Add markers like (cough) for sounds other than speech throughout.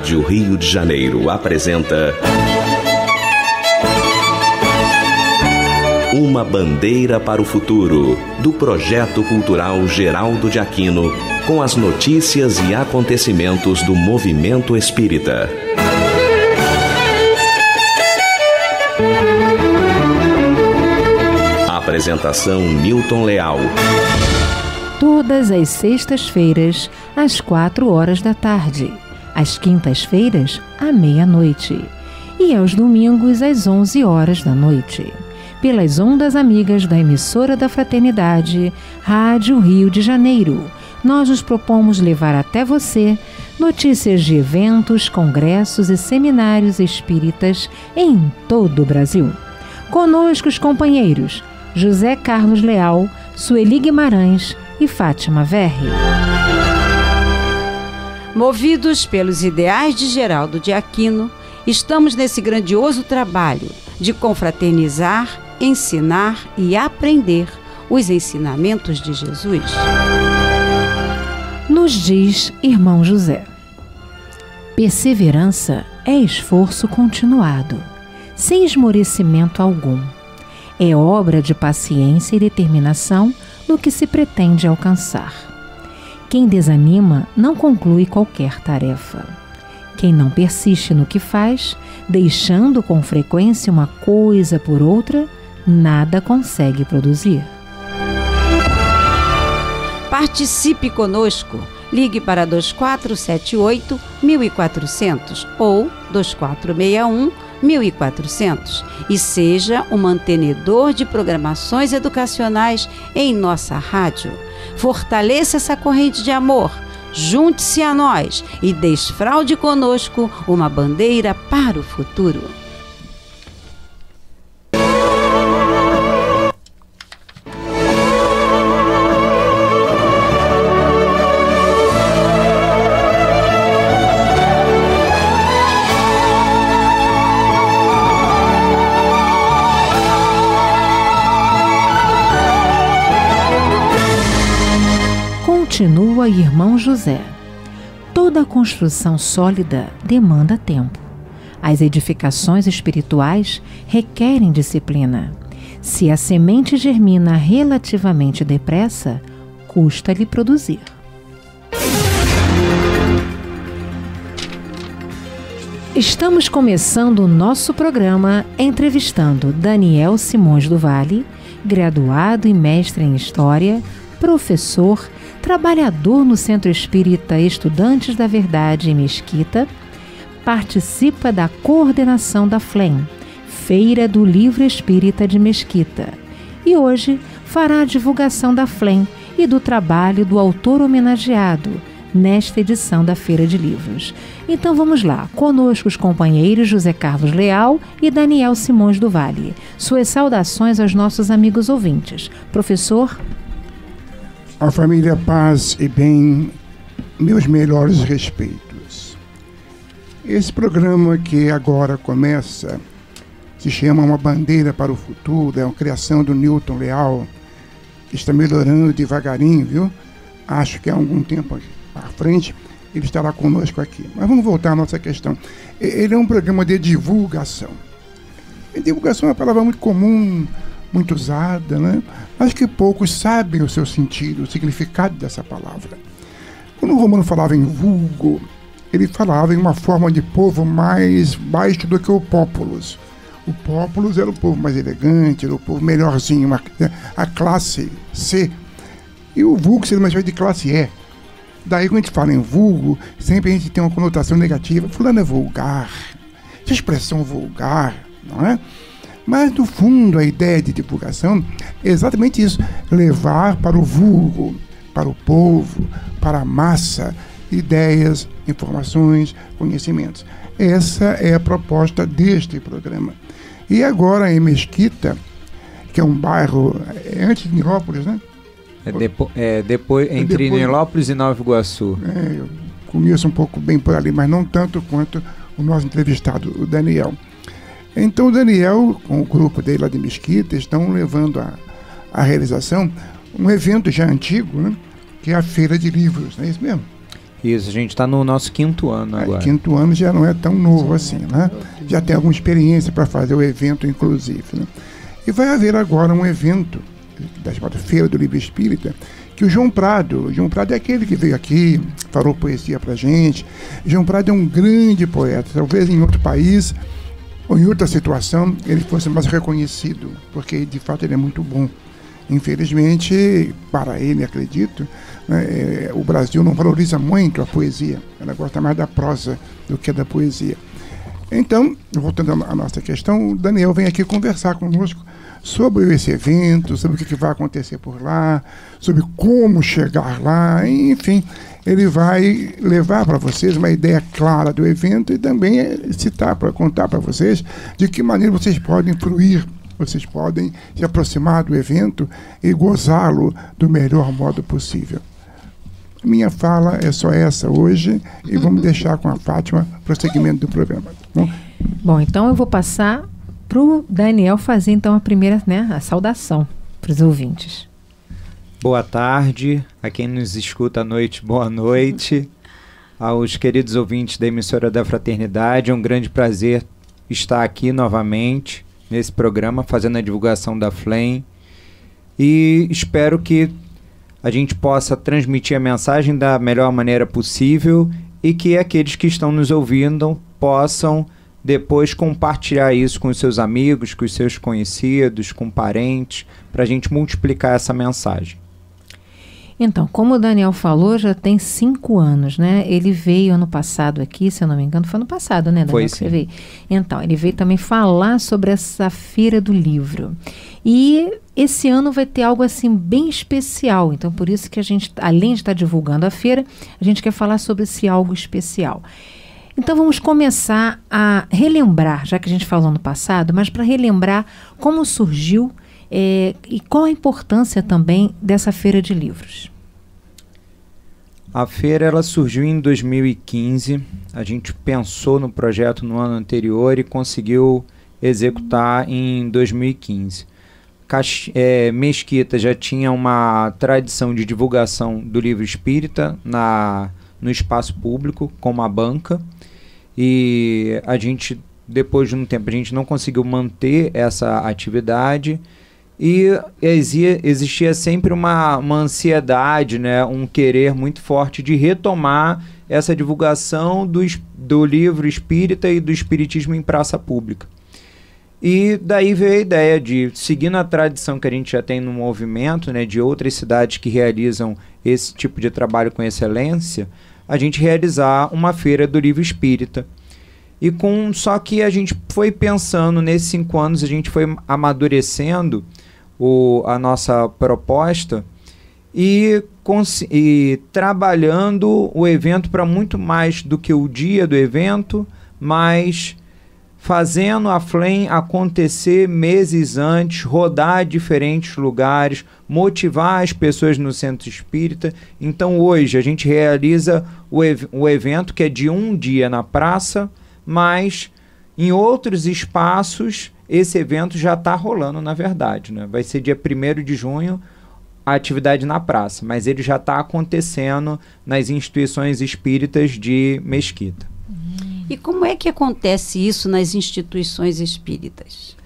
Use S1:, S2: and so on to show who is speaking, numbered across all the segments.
S1: Rádio Rio de Janeiro apresenta. Uma Bandeira para o Futuro, do Projeto Cultural Geraldo de Aquino, com as notícias e acontecimentos do movimento espírita. Apresentação Newton Leal.
S2: Todas as sextas-feiras, às quatro horas da tarde às quintas-feiras, à meia-noite, e aos domingos, às 11 horas da noite, pelas ondas amigas da emissora da Fraternidade, Rádio Rio de Janeiro. Nós nos propomos levar até você notícias de eventos, congressos e seminários espíritas em todo o Brasil. Conosco os companheiros José Carlos
S3: Leal, Sueli Guimarães e Fátima Verri. Movidos pelos ideais de Geraldo de Aquino, estamos nesse grandioso trabalho de confraternizar, ensinar e aprender os ensinamentos de Jesus. Nos diz
S2: irmão José: Perseverança é esforço continuado, sem esmorecimento algum. É obra de paciência e determinação no que se pretende alcançar quem desanima não conclui qualquer tarefa. Quem não persiste no que faz, deixando com frequência uma coisa por outra, nada consegue produzir.
S3: Participe conosco. Ligue para 2478 1400 ou 2461 1400 e seja um mantenedor de programações educacionais em nossa rádio Fortaleça essa corrente de amor. Junte-se a nós e desfraude conosco uma bandeira para o futuro.
S2: e irmão José. Toda construção sólida demanda tempo. As edificações espirituais requerem disciplina. Se a semente germina relativamente depressa, custa-lhe produzir. Estamos começando o nosso programa entrevistando Daniel Simões do Vale, graduado e mestre em História, professor trabalhador no Centro Espírita Estudantes da Verdade em Mesquita, participa da coordenação da FLEM, Feira do Livro Espírita de Mesquita, e hoje fará a divulgação da FLEM e do trabalho do autor homenageado nesta edição da Feira de Livros. Então vamos lá, conosco os companheiros José Carlos Leal e Daniel Simões do Vale. Suas saudações aos nossos amigos ouvintes.
S4: Professor a família Paz e Bem, meus melhores respeitos. Esse programa que agora começa se chama Uma Bandeira para o Futuro, é uma criação do Newton Leal. Está melhorando devagarinho, viu? Acho que há algum tempo à frente ele estará conosco aqui. Mas vamos voltar à nossa questão. Ele é um programa de divulgação. E divulgação é uma palavra muito comum muito usada, né? mas que poucos sabem o seu sentido, o significado dessa palavra. Quando o Romano falava em vulgo, ele falava em uma forma de povo mais baixo do que o populus. O populus era o povo mais elegante, era o povo melhorzinho, a, né? a classe C. E o vulgo seria uma espécie de classe E. Daí, quando a gente fala em vulgo, sempre a gente tem uma conotação negativa. Fulano é vulgar, Essa expressão vulgar, não é? Mas, no fundo, a ideia de divulgação é exatamente isso: levar para o vulgo, para o povo, para a massa, ideias, informações, conhecimentos. Essa é a proposta deste programa. E agora em Mesquita, que é um bairro é antes de Nilópolis, né?
S5: É, depo é depois é entre depois, Nilópolis e Nova Iguaçu. É, eu
S4: conheço um pouco bem por ali, mas não tanto quanto o nosso entrevistado, o Daniel. Então o Daniel, com o grupo dele lá de Mesquita, estão levando a, a realização um evento já antigo, né? que é a Feira de Livros, não é isso mesmo?
S5: Isso, a gente está no nosso quinto ano é, agora. É, quinto
S4: ano já não é tão novo assim, né? Já tem alguma experiência para fazer o evento, inclusive. Né? E vai haver agora um evento da chamada Feira do Livro Espírita, que o João Prado, o João Prado é aquele que veio aqui, falou poesia para gente. João Prado é um grande poeta, talvez em outro país ou em outra situação ele fosse mais reconhecido, porque de fato ele é muito bom. Infelizmente, para ele, acredito, né, é, o Brasil não valoriza muito a poesia. Ela gosta mais da prosa do que da poesia. Então, voltando à nossa questão, o Daniel vem aqui conversar conosco sobre esse evento, sobre o que vai acontecer por lá, sobre como chegar lá, enfim, ele vai levar para vocês uma ideia clara do evento e também citar para contar para vocês de que maneira vocês podem fruir, vocês podem se aproximar do evento e gozá-lo do melhor modo possível. Minha fala é só essa hoje e vamos (laughs) deixar com a Fátima para o seguimento do programa. Tá bom,
S2: Bom então eu vou passar para o Daniel fazer então a primeira, né, a saudação
S4: para os ouvintes.
S5: Boa tarde a quem nos escuta à noite, boa noite. (laughs) Aos queridos ouvintes da emissora da Fraternidade, é um grande prazer estar aqui novamente nesse programa fazendo a divulgação da FLEM e espero que a gente possa transmitir a mensagem da melhor maneira possível e que aqueles que estão nos ouvindo possam depois compartilhar isso com os seus amigos, com os seus conhecidos, com parentes, para a gente multiplicar essa mensagem.
S2: Então, como o Daniel falou, já tem cinco anos, né? Ele veio ano passado aqui, se eu não me engano, foi ano passado, né, Daniel? Foi, sim. veio. Então, ele veio também falar sobre essa feira do livro. E esse ano vai ter algo assim bem especial. Então, por isso que a gente, além de estar divulgando a feira, a gente quer falar sobre esse algo especial. Então vamos começar a relembrar, já que a gente falou no passado, mas para relembrar como surgiu é, e qual a importância também dessa feira de livros.
S5: A feira ela surgiu em 2015. A gente pensou no projeto no ano anterior e conseguiu executar em 2015. Cax é, Mesquita já tinha uma tradição de divulgação do livro espírita na, no espaço público, como a banca e a gente, depois de um tempo, a gente não conseguiu manter essa atividade e existia, existia sempre uma, uma ansiedade, né, um querer muito forte de retomar essa divulgação do, do livro espírita e do espiritismo em praça pública. E daí veio a ideia de, seguindo a tradição que a gente já tem no movimento, né, de outras cidades que realizam esse tipo de trabalho com excelência, a gente realizar uma feira do livro espírita. E com só que a gente foi pensando nesses cinco anos, a gente foi amadurecendo o, a nossa proposta e, e trabalhando o evento para muito mais do que o dia do evento, mas fazendo a Flem acontecer meses antes, rodar diferentes lugares, motivar as pessoas no centro espírita. Então hoje a gente realiza o, ev o evento que é de um dia na praça, mas em outros espaços esse evento já está rolando, na verdade. Né? Vai ser dia 1 de junho a atividade na praça, mas ele já está acontecendo nas instituições espíritas de Mesquita.
S3: Uhum. E como é que acontece isso nas instituições
S5: espíritas?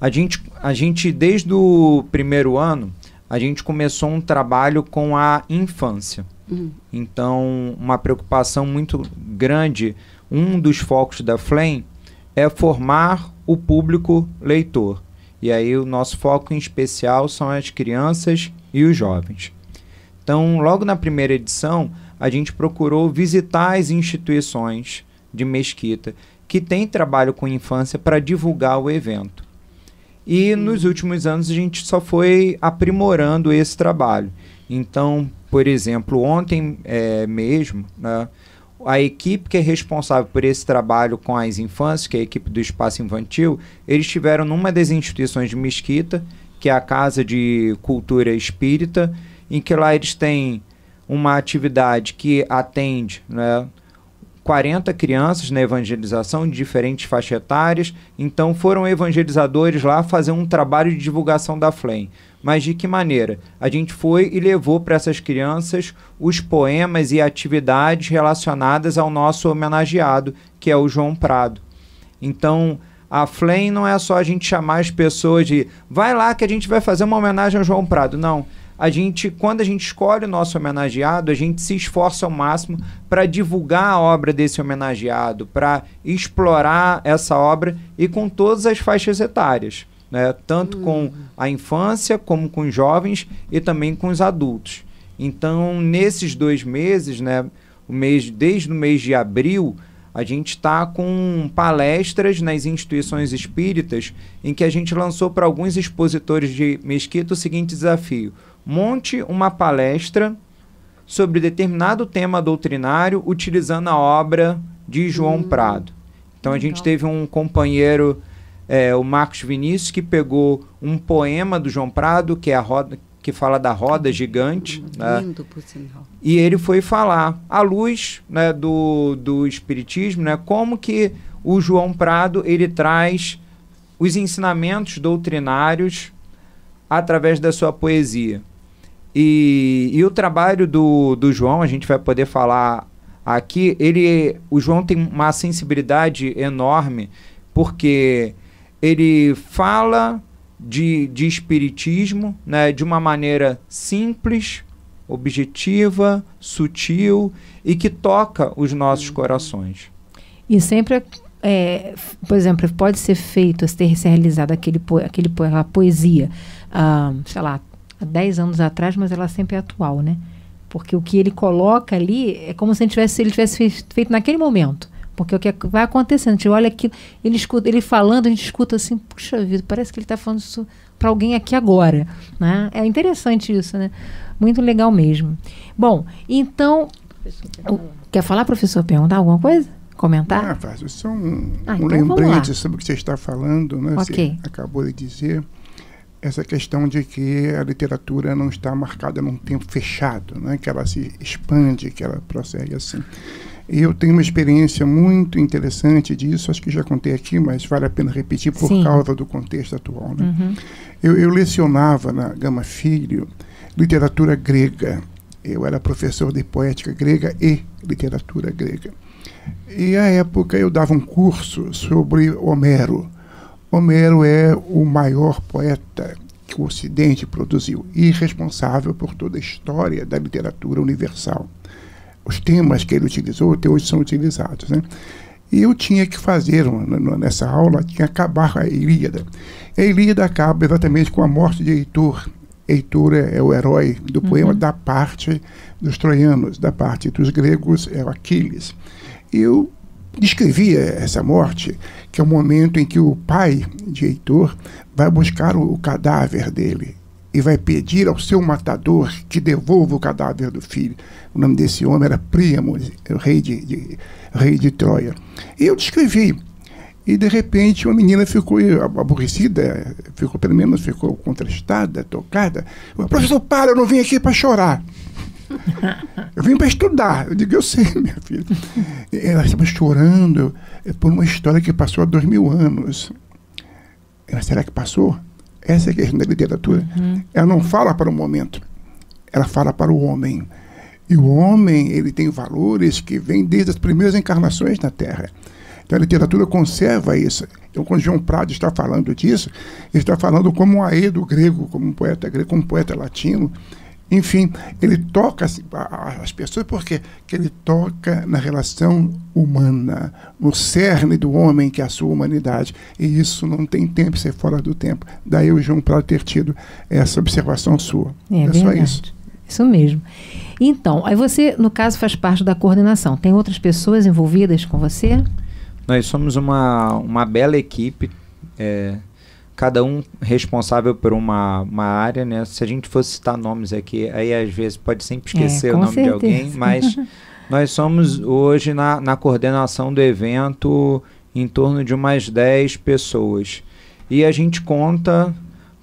S5: A gente, a gente desde o primeiro ano, a gente começou um trabalho com a infância. Uhum. Então, uma preocupação muito grande, um dos focos da Flame é formar o público leitor. E aí o nosso foco em especial são as crianças e os jovens. Então, logo na primeira edição, a gente procurou visitar as instituições, de Mesquita, que tem trabalho com infância para divulgar o evento. E hum. nos últimos anos a gente só foi aprimorando esse trabalho. Então, por exemplo, ontem é, mesmo, né, a equipe que é responsável por esse trabalho com as infâncias, que é a equipe do Espaço Infantil, eles estiveram numa das instituições de Mesquita, que é a Casa de Cultura Espírita, em que lá eles têm uma atividade que atende né, 40 crianças na evangelização de diferentes faixas etárias, então foram evangelizadores lá fazer um trabalho de divulgação da FLEM. Mas de que maneira? A gente foi e levou para essas crianças os poemas e atividades relacionadas ao nosso homenageado, que é o João Prado. Então, a FLEM não é só a gente chamar as pessoas de vai lá que a gente vai fazer uma homenagem ao João Prado, não a gente, quando a gente escolhe o nosso homenageado, a gente se esforça ao máximo para divulgar a obra desse homenageado, para explorar essa obra e com todas as faixas etárias, né? tanto com hum. a infância, como com os jovens e também com os adultos. Então, nesses dois meses, né, o mês, desde o mês de abril, a gente está com palestras nas instituições espíritas em que a gente lançou para alguns expositores de Mesquita o seguinte desafio: monte uma palestra sobre determinado tema doutrinário utilizando a obra de João hum. Prado. Então a gente então. teve um companheiro, é, o Marcos Vinícius, que pegou um poema do João Prado, que é a roda que fala da roda gigante. Né? lindo, né? por sinal. E ele foi falar, à luz né, do, do Espiritismo, né, como que o João Prado ele traz os ensinamentos doutrinários através da sua poesia. E, e o trabalho do, do João, a gente vai poder falar aqui, ele, o João tem uma sensibilidade enorme, porque ele fala de, de espiritismo né, de uma maneira simples, objetiva, sutil e que toca os nossos corações.
S2: E sempre, é, por exemplo, pode ser feito, ser realizado aquele, aquele, aquela poesia, ah, sei lá, há 10 anos atrás, mas ela sempre é atual, né? Porque o que ele coloca ali é como se ele tivesse, ele tivesse feito naquele momento. Porque o que é, vai acontecendo, a gente olha aquilo, ele, escuta, ele falando, a gente escuta assim, puxa vida, parece que ele está falando isso para alguém aqui agora. Né? É interessante isso, né? Muito legal mesmo. Bom, então. O, quer falar, professor? Perguntar alguma coisa? Comentar? Ah, faz isso é um, ah, um então lembrete
S4: sobre o que você está falando, né? Okay. Você acabou de dizer essa questão de que a literatura não está marcada num tempo fechado, né? que ela se expande, que ela prossegue assim. Eu tenho uma experiência muito interessante disso, acho que já contei aqui, mas vale a pena repetir por Sim. causa do contexto atual. Né? Uhum. Eu, eu lecionava na Gama Filho literatura grega. Eu era professor de poética grega e literatura grega. E à época eu dava um curso sobre Homero Homero é o maior poeta que o Ocidente produziu e responsável por toda a história da literatura universal. Os temas que ele utilizou até hoje são utilizados. Né? E eu tinha que fazer, nessa aula, tinha que acabar a Ilíada. A Ilíada acaba exatamente com a morte de Heitor. Heitor é, é o herói do uhum. poema uhum. da parte dos troianos, da parte dos gregos é o Aquiles. Eu descrevia essa morte, que é o momento em que o pai de Heitor vai buscar o, o cadáver dele e vai pedir ao seu matador que devolva o cadáver do filho. O nome desse homem era Príamo, rei de, de rei de Troia. E eu descrevi. E de repente uma menina ficou aborrecida, ficou pelo menos ficou contrastada tocada. Professor, para, eu não vim aqui para chorar. Eu vim para estudar. Eu digo, eu sei, minha filha. Ela estava chorando eh, por uma história que passou há dois mil anos. Ela, será que passou? Essa é a questão da literatura. Uhum. Ela não fala para o momento. Ela fala para o homem. E o homem, ele tem valores que vêm desde as primeiras encarnações na Terra. Então a literatura conserva isso. Então quando João Prado está falando disso, ele está falando como um Aedo grego, como um poeta grego, como um poeta latino, enfim, ele toca assim, as pessoas porque que ele toca na relação humana, no cerne do homem que é a sua humanidade. E isso não tem tempo ser é fora do tempo. Daí o João Prado ter tido essa observação sua. É, é só isso.
S2: Isso mesmo. Então, aí você, no caso, faz parte da coordenação. Tem outras pessoas envolvidas com você?
S5: Nós somos uma, uma bela equipe. É, cada um responsável por uma, uma área, né? Se a gente fosse citar nomes aqui, aí às vezes pode sempre é, esquecer é, o nome certeza. de alguém, mas (laughs) nós somos hoje na, na coordenação do evento em torno de umas 10 pessoas. E a gente conta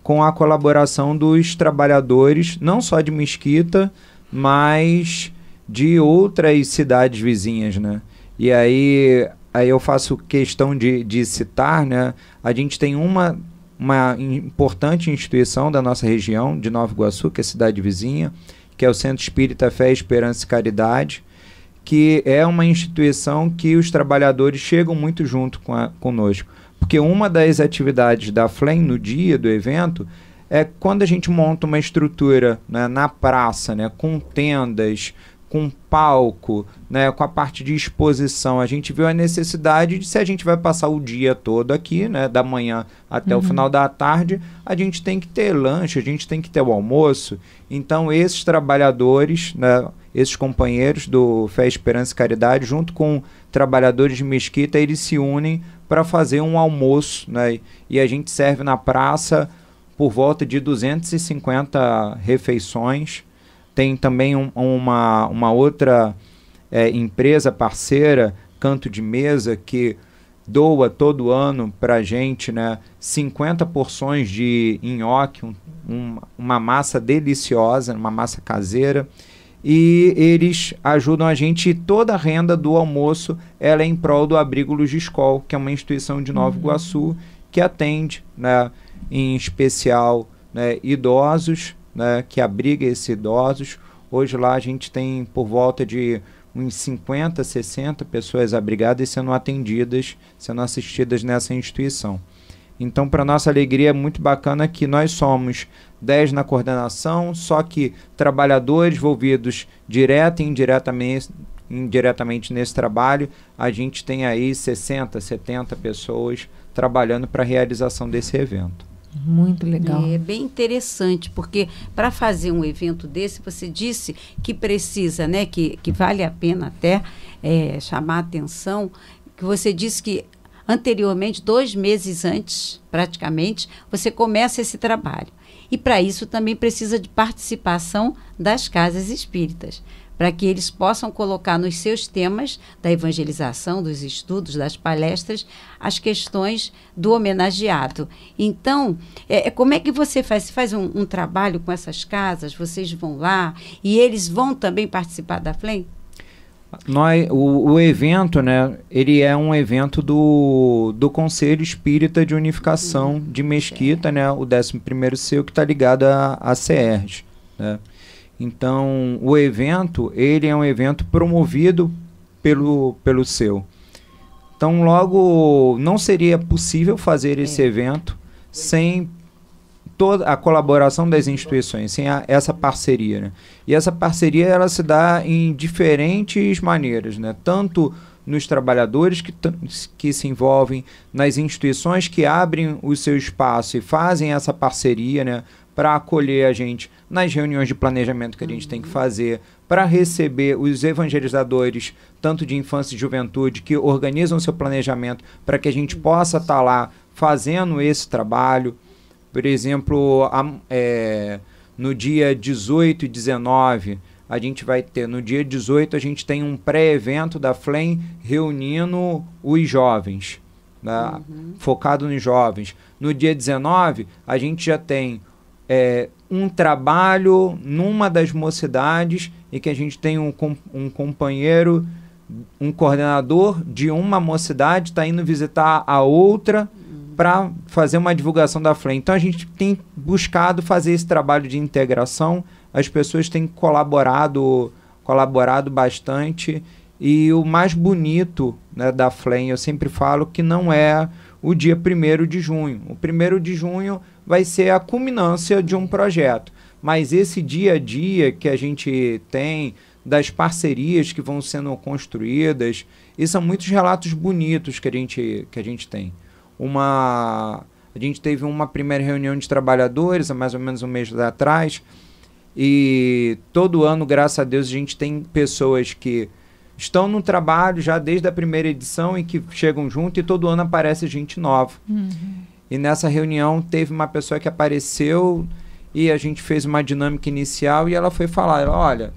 S5: com a colaboração dos trabalhadores, não só de Mesquita, mas de outras cidades vizinhas, né? E aí, aí eu faço questão de, de citar, né? A gente tem uma uma importante instituição da nossa região, de Nova Iguaçu, que é cidade vizinha, que é o Centro Espírita Fé, Esperança e Caridade, que é uma instituição que os trabalhadores chegam muito junto com a, conosco. Porque uma das atividades da FLEM no dia do evento é quando a gente monta uma estrutura né, na praça, né, com tendas, com palco, né, com a parte de exposição, a gente viu a necessidade de se a gente vai passar o dia todo aqui, né, da manhã até uhum. o final da tarde, a gente tem que ter lanche, a gente tem que ter o almoço. Então esses trabalhadores, né, esses companheiros do Fé Esperança e Caridade, junto com trabalhadores de Mesquita, eles se unem para fazer um almoço, né, e a gente serve na praça por volta de 250 refeições tem também um, uma, uma outra é, empresa parceira, Canto de Mesa, que doa todo ano para a gente né, 50 porções de nhoque, um, um, uma massa deliciosa, uma massa caseira. E eles ajudam a gente e toda a renda do almoço ela é em prol do Abrigo Luz de Escol, que é uma instituição de Nova uhum. Iguaçu que atende, né, em especial né, idosos né, que abriga esses idosos. Hoje lá a gente tem por volta de uns 50, 60 pessoas abrigadas sendo atendidas, sendo assistidas nessa instituição. Então, para nossa alegria, é muito bacana que nós somos 10 na coordenação, só que trabalhadores envolvidos direta e indiretamente, indiretamente nesse trabalho, a gente tem aí 60, 70 pessoas trabalhando para a realização desse evento.
S2: Muito
S3: legal. É bem interessante, porque para fazer um evento desse, você disse que precisa, né, que, que vale a pena até é, chamar a atenção, que você disse que anteriormente, dois meses antes, praticamente, você começa esse trabalho. E para isso também precisa de participação das casas espíritas para que eles possam colocar nos seus temas da evangelização, dos estudos, das palestras, as questões do homenageado. Então, é, é, como é que você faz? Você faz um, um trabalho com essas casas, vocês vão lá e eles vão também participar da FLEM?
S5: Nós, o, o, evento, né, ele é um evento do, do Conselho Espírita de Unificação hum, de Mesquita, né, o 11º CEU, que está ligado à CERJ, né. Então, o evento, ele é um evento promovido pelo, pelo seu. Então, logo, não seria possível fazer esse evento sem toda a colaboração das instituições, sem a, essa parceria. Né? E essa parceria, ela se dá em diferentes maneiras, né? Tanto nos trabalhadores que, que se envolvem, nas instituições que abrem o seu espaço e fazem essa parceria, né? Para acolher a gente nas reuniões de planejamento que a gente tem que uhum. fazer, para receber os evangelizadores, tanto de infância e juventude, que organizam seu planejamento, para que a gente possa estar tá lá fazendo esse trabalho. Por exemplo, a, é, no dia 18 e 19, a gente vai ter. No dia 18, a gente tem um pré-evento da FLEM reunindo os jovens, né? uhum. focado nos jovens. No dia 19, a gente já tem é, um trabalho numa das mocidades e que a gente tem um, um companheiro, um coordenador de uma mocidade está indo visitar a outra para fazer uma divulgação da FLEM. Então a gente tem buscado fazer esse trabalho de integração, as pessoas têm colaborado, colaborado bastante e o mais bonito né, da FLEM, eu sempre falo que não é o dia 1 de junho. O 1 de junho vai ser a culminância de um projeto. Mas esse dia a dia que a gente tem, das parcerias que vão sendo construídas, e são muitos relatos bonitos que a gente, que a gente tem. Uma, a gente teve uma primeira reunião de trabalhadores há mais ou menos um mês atrás, e todo ano, graças a Deus, a gente tem pessoas que estão no trabalho já desde a primeira edição e que chegam junto e todo ano aparece gente nova. Uhum. E nessa reunião teve uma pessoa que apareceu e a gente fez uma dinâmica inicial e ela foi falar: olha,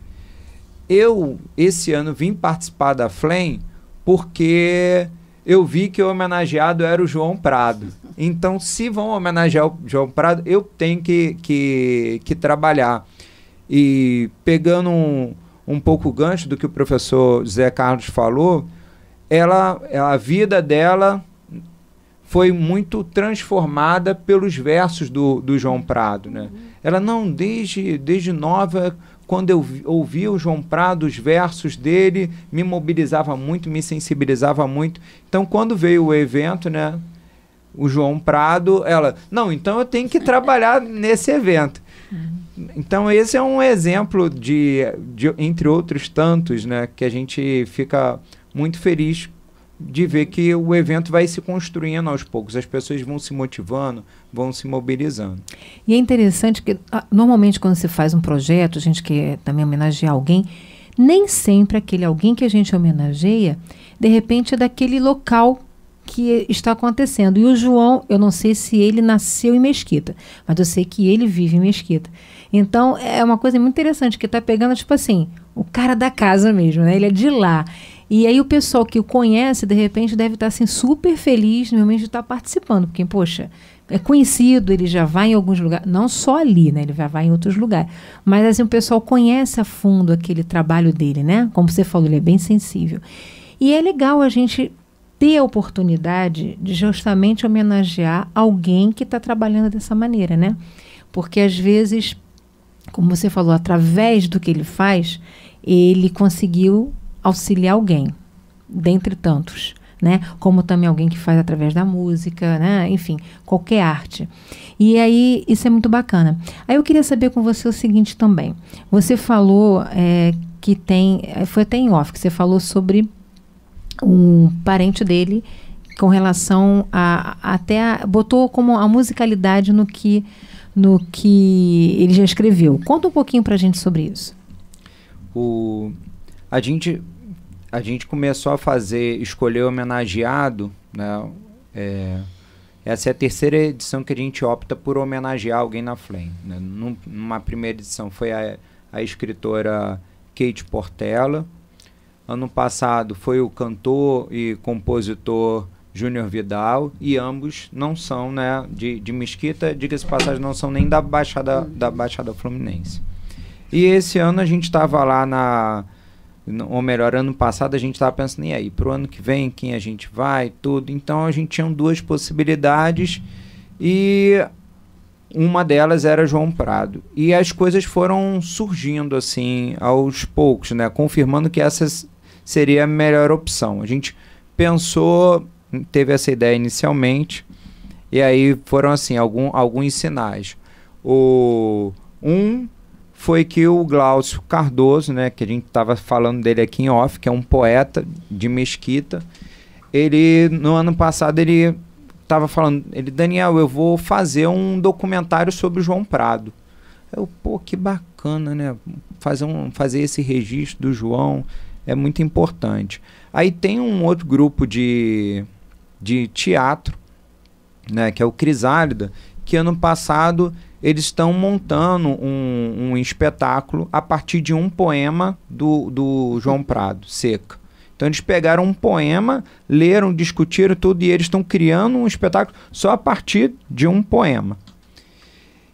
S5: eu esse ano vim participar da FLEM porque eu vi que o homenageado era o João Prado. Então, se vão homenagear o João Prado, eu tenho que, que, que trabalhar. E pegando um, um pouco o gancho do que o professor Zé Carlos falou, ela, a vida dela foi muito transformada pelos versos do, do João Prado. Né? Uhum. Ela, não, desde, desde nova, quando eu ouvia o João Prado, os versos dele, me mobilizava muito, me sensibilizava muito. Então, quando veio o evento, né, o João Prado, ela, não, então eu tenho que trabalhar (laughs) nesse evento. Uhum. Então, esse é um exemplo de, de, entre outros tantos, né, que a gente fica muito feliz de ver que o evento vai se construindo aos poucos, as pessoas vão se motivando, vão se mobilizando.
S2: E é interessante que ah, normalmente quando se faz um projeto, a gente quer também homenagear alguém, nem sempre aquele alguém que a gente homenageia, de repente é daquele local que está acontecendo. E o João, eu não sei se ele nasceu em Mesquita, mas eu sei que ele vive em Mesquita. Então é uma coisa muito interessante que está pegando tipo assim, o cara da casa mesmo, né? Ele é de lá. E aí o pessoal que o conhece, de repente, deve estar assim, super feliz momento de estar participando, porque, poxa, é conhecido, ele já vai em alguns lugares, não só ali, né? Ele já vai em outros lugares. Mas assim, o pessoal conhece a fundo aquele trabalho dele, né? Como você falou, ele é bem sensível. E é legal a gente ter a oportunidade de justamente homenagear alguém que está trabalhando dessa maneira, né? Porque às vezes, como você falou, através do que ele faz, ele conseguiu auxiliar alguém, dentre tantos. Né? Como também alguém que faz através da música, né? Enfim, qualquer arte. E aí isso é muito bacana. Aí eu queria saber com você o seguinte também. Você falou é, que tem, é, foi até em off que você falou sobre um parente dele com relação a, até a, botou como a musicalidade no que no que ele já escreveu. Conta um pouquinho pra gente sobre isso.
S5: O a gente, a gente começou a fazer, escolher homenageado, né? É, essa é a terceira edição que a gente opta por homenagear alguém na Flame. Né? Num, numa primeira edição foi a, a escritora Kate Portela. Ano passado foi o cantor e compositor Júnior Vidal e ambos não são, né, de, de Mesquita, diga-se passagem, não são nem da Baixada, da Baixada Fluminense. E esse ano a gente estava lá na ou melhor, ano passado a gente estava pensando, e aí, para o ano que vem, quem a gente vai, tudo. Então a gente tinha duas possibilidades e uma delas era João Prado. E as coisas foram surgindo assim aos poucos, né? Confirmando que essa seria a melhor opção. A gente pensou, teve essa ideia inicialmente, e aí foram assim, algum, alguns sinais. O um foi que o Glaucio Cardoso, né, que a gente estava falando dele aqui em off, que é um poeta de Mesquita, ele no ano passado ele estava falando, ele Daniel, eu vou fazer um documentário sobre o João Prado. Eu, pô, que bacana, né? Fazer um fazer esse registro do João é muito importante. Aí tem um outro grupo de de teatro, né, que é o Crisálida, que ano passado eles estão montando um, um, espetáculo a partir de um poema do, do João Prado, Seca. Então eles pegaram um poema, leram, discutiram tudo e eles estão criando um espetáculo só a partir de um poema.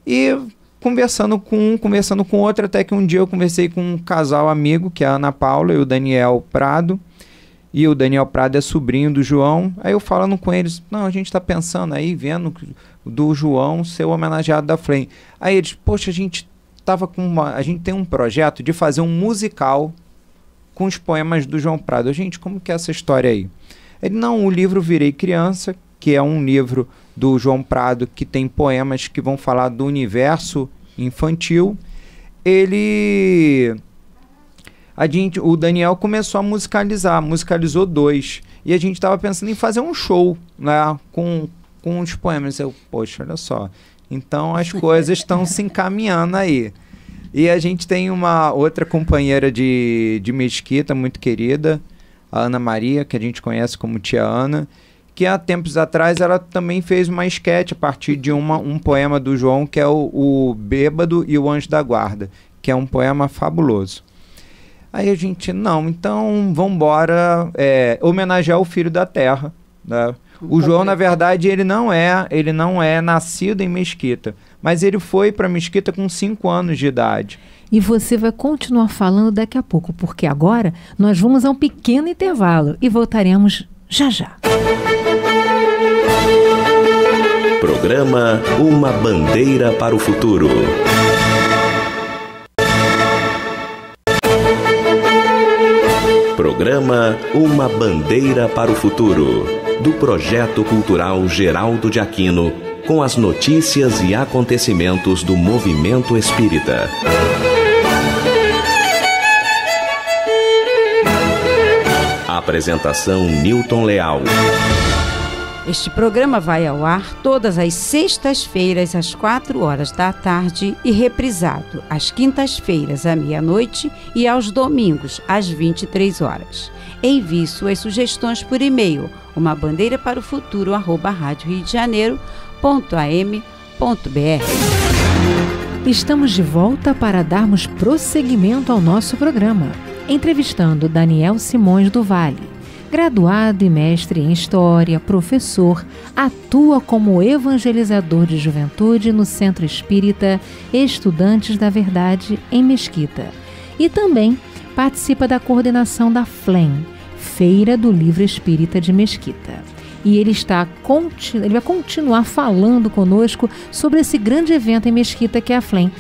S5: E conversando com um, conversando com outro, até que um dia eu conversei com um casal amigo, que é a Ana Paula e o Daniel Prado e o Daniel Prado é sobrinho do João. Aí eu falando com eles, não, a gente está pensando aí, vendo do João ser o homenageado da Flame. Aí eles, poxa, a gente tava com uma, a gente tem um projeto de fazer um musical com os poemas do João Prado. Gente, como que é essa história aí? Ele, não, o livro Virei Criança, que é um livro do João Prado que tem poemas que vão falar do universo infantil. Ele a gente, o Daniel começou a musicalizar, musicalizou dois. E a gente estava pensando em fazer um show né, com, com os poemas. Eu, poxa, olha só. Então as (laughs) coisas estão se encaminhando aí. E a gente tem uma outra companheira de, de Mesquita, muito querida, a Ana Maria, que a gente conhece como Tia Ana, que há tempos atrás ela também fez uma esquete a partir de uma, um poema do João, que é o, o Bêbado e o Anjo da Guarda, que é um poema fabuloso. Aí a gente, não, então vamos embora é, homenagear o filho da terra. Né? O João, na verdade, ele não é, ele não é nascido em Mesquita, mas ele foi para Mesquita com 5 anos de idade.
S2: E você vai continuar falando daqui a pouco, porque agora nós vamos a um pequeno intervalo e voltaremos já já.
S1: Programa Uma Bandeira para o Futuro. Programa Uma Bandeira para o Futuro, do Projeto Cultural Geraldo de Aquino, com as notícias e acontecimentos do movimento espírita. Apresentação Newton Leal.
S3: Este programa vai ao ar todas as sextas-feiras às 4 horas da tarde e reprisado às quintas-feiras à meia-noite e aos domingos às 23 horas. Envie suas sugestões por e-mail uma bandeira para o futuro arroba rádio Rio de Janeiro, ponto am, ponto br.
S2: Estamos de volta para darmos prosseguimento ao nosso programa, entrevistando Daniel Simões do Vale graduado e mestre em História, professor, atua como evangelizador de juventude no Centro Espírita Estudantes da Verdade, em Mesquita. E também participa da coordenação da FLEM, Feira do Livro Espírita de Mesquita. E ele, está, ele vai continuar falando conosco sobre esse grande evento em Mesquita que é a FLEM.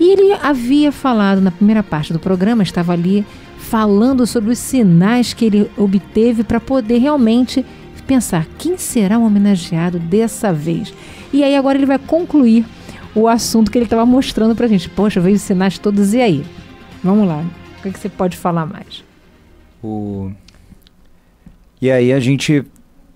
S2: E ele havia falado na primeira parte do programa, estava ali falando sobre os sinais que ele obteve para poder realmente pensar quem será o homenageado dessa vez. E aí agora ele vai concluir o assunto que ele estava mostrando para a gente. Poxa, veio os sinais todos e aí. Vamos lá. O que, é que você pode falar mais?
S5: O... E aí a gente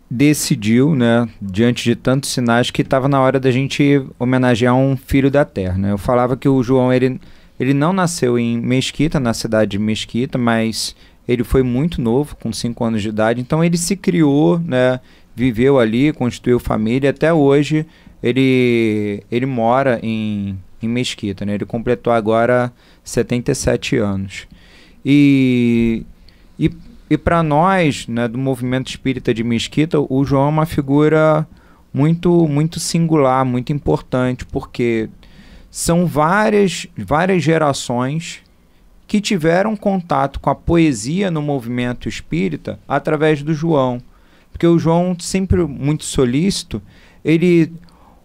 S5: decidiu, né, diante de tantos sinais, que estava na hora da gente homenagear um filho da terra. Né? Eu falava que o João ele ele não nasceu em Mesquita, na cidade de Mesquita, mas ele foi muito novo, com 5 anos de idade, então ele se criou, né, viveu ali, constituiu família, até hoje ele, ele mora em, em Mesquita, né? ele completou agora 77 anos. E, e, e para nós, né, do movimento espírita de Mesquita, o João é uma figura muito, muito singular, muito importante, porque são várias, várias gerações que tiveram contato com a poesia no movimento espírita através do João. Porque o João, sempre muito solícito, ele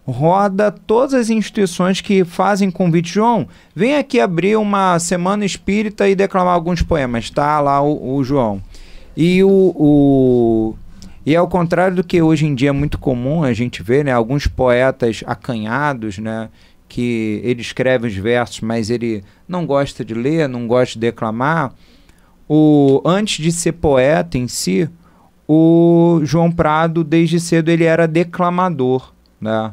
S5: roda todas as instituições que fazem convite. João, vem aqui abrir uma semana espírita e declamar alguns poemas, tá? Lá o, o João. E o, o, E ao contrário do que hoje em dia é muito comum a gente ver, né? Alguns poetas acanhados, né? que ele escreve os versos, mas ele não gosta de ler, não gosta de declamar. O, antes de ser poeta em si, o João Prado, desde cedo, ele era declamador. Né?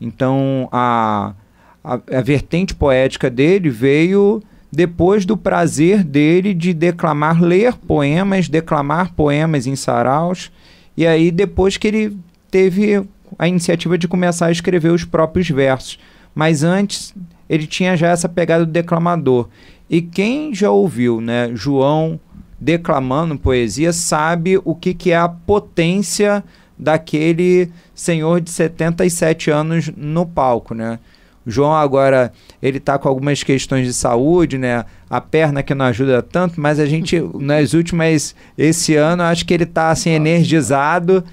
S5: Então, a, a, a vertente poética dele veio depois do prazer dele de declamar, ler poemas, declamar poemas em saraus, e aí depois que ele teve a iniciativa de começar a escrever os próprios versos. Mas antes ele tinha já essa pegada do declamador. E quem já ouviu, né, João declamando poesia, sabe o que, que é a potência daquele senhor de 77 anos no palco, né? João agora ele tá com algumas questões de saúde, né? A perna que não ajuda tanto, mas a gente (laughs) nas últimas esse ano acho que ele tá assim energizado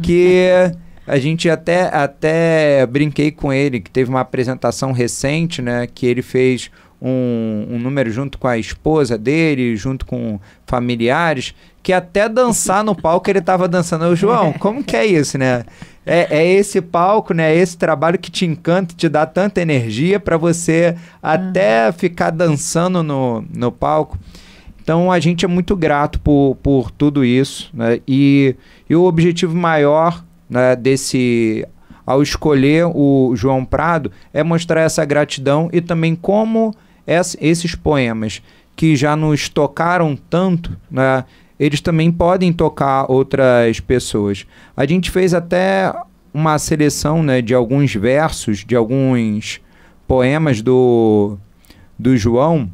S5: que (laughs) A gente até, até brinquei com ele, que teve uma apresentação recente, né? Que ele fez um, um, número junto com a esposa dele, junto com familiares, que até dançar no palco ele estava dançando. Ô, João, (laughs) como que é isso, né? É, é, esse palco, né? É esse trabalho que te encanta, te dá tanta energia para você até uhum. ficar dançando no, no palco. Então a gente é muito grato por, por tudo isso, né? E, e o objetivo maior né, desse ao escolher o João Prado é mostrar essa gratidão e também como esses poemas que já nos tocaram tanto, né, eles também podem tocar outras pessoas. A gente fez até uma seleção né, de alguns versos, de alguns poemas do, do João.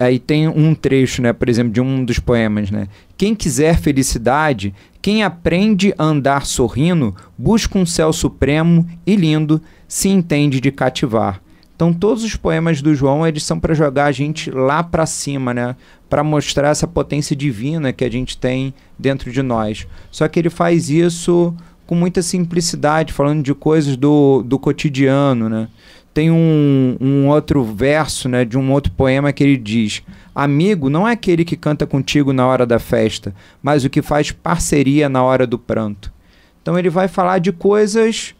S5: Aí tem um trecho, né, por exemplo, de um dos poemas, né? Quem quiser felicidade, quem aprende a andar sorrindo, busca um céu supremo e lindo, se entende de cativar. Então todos os poemas do João eles são para jogar a gente lá para cima, né? Para mostrar essa potência divina que a gente tem dentro de nós. Só que ele faz isso com muita simplicidade, falando de coisas do, do cotidiano, né? Tem um, um outro verso né, de um outro poema que ele diz: Amigo não é aquele que canta contigo na hora da festa, mas o que faz parceria na hora do pranto. Então ele vai falar de coisas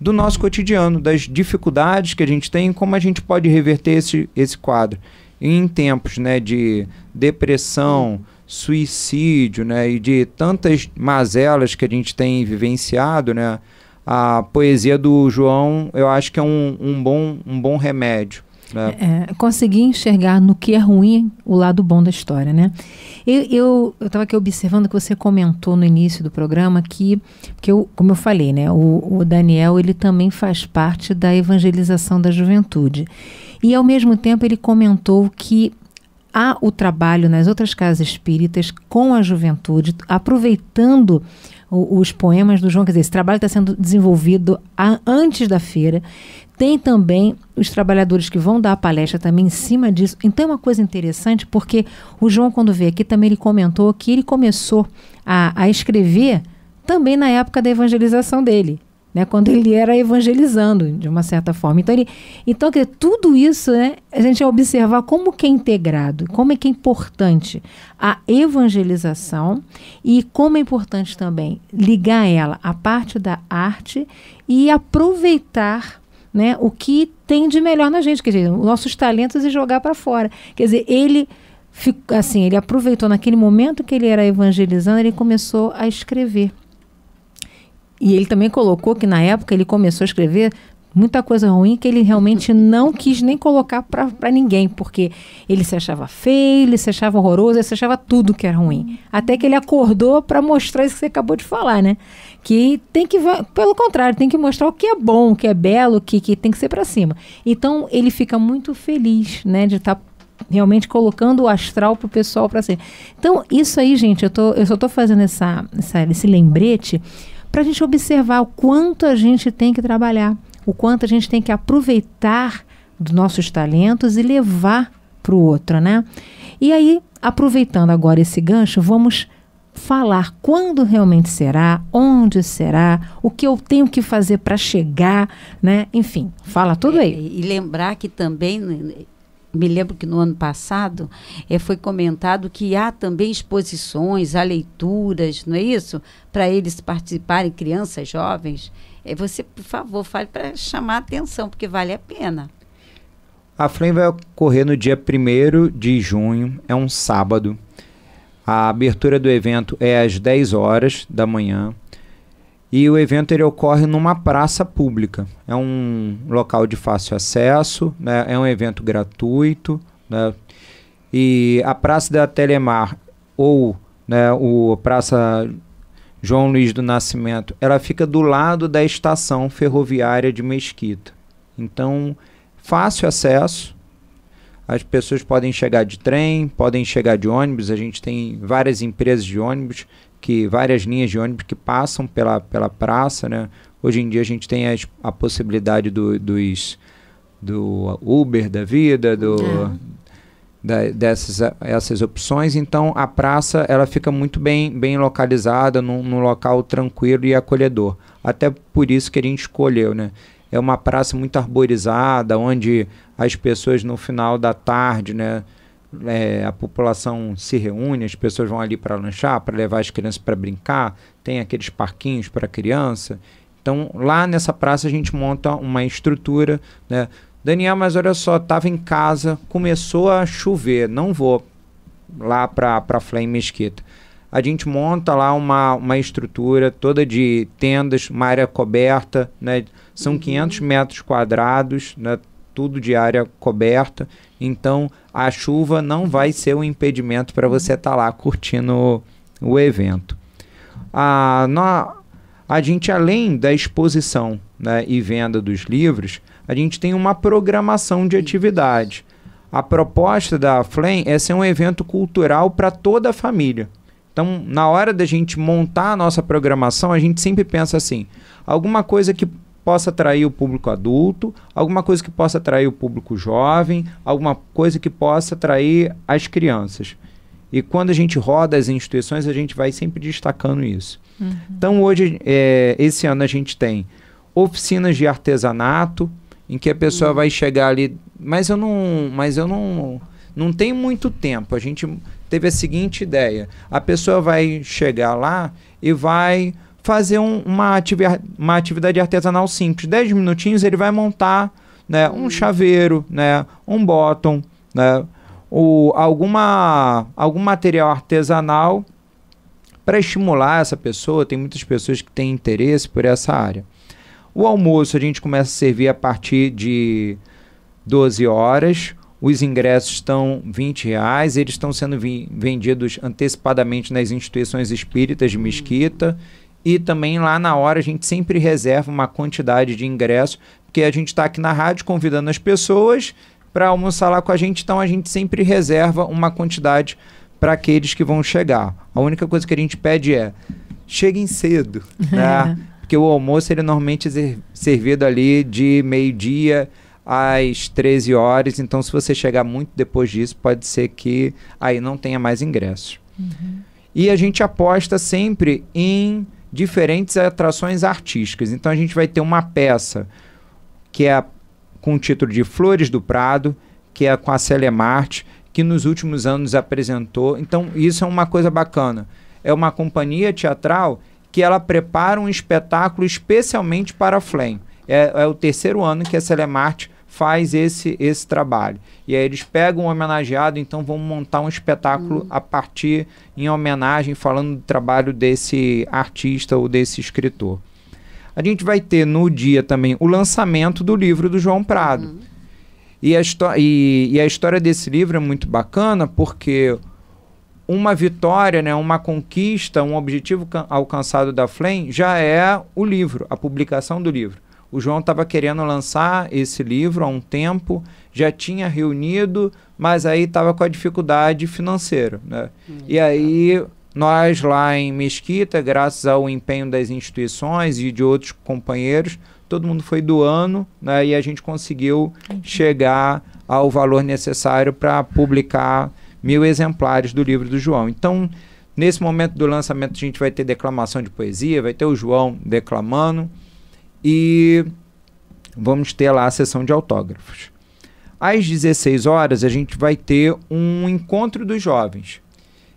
S5: do nosso cotidiano, das dificuldades que a gente tem, como a gente pode reverter esse, esse quadro. em tempos né, de depressão, suicídio né, e de tantas mazelas que a gente tem vivenciado, né, a poesia do João, eu acho que é um, um bom, um bom remédio. Né?
S2: É, é conseguir enxergar no que é ruim o lado bom da história, né? Eu estava aqui observando que você comentou no início do programa que, que eu, como eu falei, né, o, o Daniel ele também faz parte da evangelização da juventude. E ao mesmo tempo ele comentou que há o trabalho nas outras casas espíritas com a juventude, aproveitando os poemas do João. Quer dizer, esse trabalho está sendo desenvolvido a, antes da feira. Tem também os trabalhadores que vão dar a palestra também em cima disso. Então é uma coisa interessante, porque o João, quando veio aqui, também ele comentou que ele começou a, a escrever também na época da evangelização dele né, quando ele era evangelizando, de uma certa forma. Então, ele, então que tudo isso, né, a gente vai observar como que é integrado, como é que é importante a evangelização e como é importante também ligar ela à parte da arte e aproveitar né, o que tem de melhor na gente, quer dizer, nossos talentos e jogar para fora. Quer dizer, ele assim, ele aproveitou naquele momento que ele era evangelizando, ele começou a escrever. E ele também colocou que na época ele começou a escrever muita coisa ruim que ele realmente não quis nem colocar para ninguém, porque ele se achava feio, ele se achava horroroso, ele se achava tudo que era ruim. Até que ele acordou para mostrar isso que você acabou de falar, né? Que tem que, pelo contrário, tem que mostrar o que é bom, o que é belo, o que, que tem que ser para cima. Então ele fica muito feliz, né, de estar tá realmente colocando o astral pro pessoal para cima. Então isso aí, gente, eu tô, eu só tô fazendo essa, essa esse lembrete para a gente observar o quanto a gente tem que trabalhar, o quanto a gente tem que aproveitar dos nossos talentos e levar para o outro, né? E aí, aproveitando agora esse gancho, vamos falar quando realmente será, onde será, o que eu tenho que fazer para chegar, né? Enfim, fala tudo é, aí.
S3: É, e lembrar que também né, me lembro que no ano passado é, foi comentado que há também exposições, há leituras, não é isso? Para eles participarem, crianças, jovens. É, você, por favor, fale para chamar a atenção, porque vale a pena.
S5: A FLEM vai ocorrer no dia 1 de junho, é um sábado. A abertura do evento é às 10 horas da manhã. E o evento ele ocorre numa praça pública. É um local de fácil acesso, né? é um evento gratuito. Né? E a Praça da Telemar ou né, o Praça João Luiz do Nascimento, ela fica do lado da estação ferroviária de Mesquita. Então, fácil acesso. As pessoas podem chegar de trem, podem chegar de ônibus. A gente tem várias empresas de ônibus que várias linhas de ônibus que passam pela, pela praça, né? Hoje em dia a gente tem a, a possibilidade do, dos do Uber da vida, do é. da, dessas essas opções. Então a praça ela fica muito bem bem localizada num, num local tranquilo e acolhedor. Até por isso que a gente escolheu, né? É uma praça muito arborizada, onde as pessoas no final da tarde, né? é, a população se reúne, as pessoas vão ali para lanchar, para levar as crianças para brincar, tem aqueles parquinhos para criança. Então, lá nessa praça a gente monta uma estrutura, né? Daniel, mas olha só, estava em casa, começou a chover, não vou lá para Flame Mesquita. A gente monta lá uma, uma estrutura toda de tendas, uma área coberta, né? São 500 uhum. metros quadrados, né? tudo de área coberta. Então a chuva não vai ser um impedimento para você estar tá lá curtindo o, o evento. A, na, a gente, além da exposição né, e venda dos livros, a gente tem uma programação de atividade. A proposta da FLEM é ser um evento cultural para toda a família. Então, na hora da gente montar a nossa programação, a gente sempre pensa assim: alguma coisa que possa atrair o público adulto, alguma coisa que possa atrair o público jovem, alguma coisa que possa atrair as crianças. E quando a gente roda as instituições, a gente vai sempre destacando isso. Uhum. Então, hoje, é, esse ano, a gente tem oficinas de artesanato, em que a pessoa uhum. vai chegar ali, mas eu não. Mas eu não. Não tem muito tempo. A gente teve a seguinte ideia: a pessoa vai chegar lá e vai fazer um, uma, ativi uma atividade artesanal simples. 10 minutinhos ele vai montar né, um uhum. chaveiro, né, um bottom, né, o, alguma, algum material artesanal para estimular essa pessoa. Tem muitas pessoas que têm interesse por essa área. O almoço a gente começa a servir a partir de 12 horas. Os ingressos estão 20 reais, eles estão sendo vendidos antecipadamente nas instituições espíritas de uhum. Mesquita. Uhum. E também lá na hora a gente sempre reserva uma quantidade de ingresso, porque a gente está aqui na rádio convidando as pessoas para almoçar lá com a gente, então a gente sempre reserva uma quantidade para aqueles que vão chegar. A única coisa que a gente pede é cheguem cedo, (laughs) né? porque o almoço ele normalmente é servido ali de meio-dia às 13 horas, então se você chegar muito depois disso, pode ser que aí não tenha mais ingressos. Uhum. E a gente aposta sempre em diferentes atrações artísticas. Então a gente vai ter uma peça que é com o título de Flores do Prado, que é com a Célia Marte, que nos últimos anos apresentou. Então isso é uma coisa bacana. É uma companhia teatral que ela prepara um espetáculo especialmente para a Flame. É, é, o terceiro ano que a Celemarte faz esse, esse trabalho. E aí eles pegam um homenageado, então vão montar um espetáculo hum. a partir, em homenagem, falando do trabalho desse artista ou desse escritor. A gente vai ter no dia também o lançamento do livro do João Prado. Uhum. E, a e, e a história desse livro é muito bacana porque uma vitória, né, uma conquista, um objetivo alcançado da FLEM já é o livro, a publicação do livro. O João estava querendo lançar esse livro há um tempo, já tinha reunido, mas aí estava com a dificuldade financeira. Né? Hum, e aí é. nós lá em Mesquita, graças ao empenho das instituições e de outros companheiros, todo mundo foi doando né, e a gente conseguiu chegar ao valor necessário para publicar mil exemplares do livro do João. Então, nesse momento do lançamento, a gente vai ter declamação de poesia, vai ter o João declamando e vamos ter lá a sessão de autógrafos. Às 16 horas, a gente vai ter um encontro dos jovens.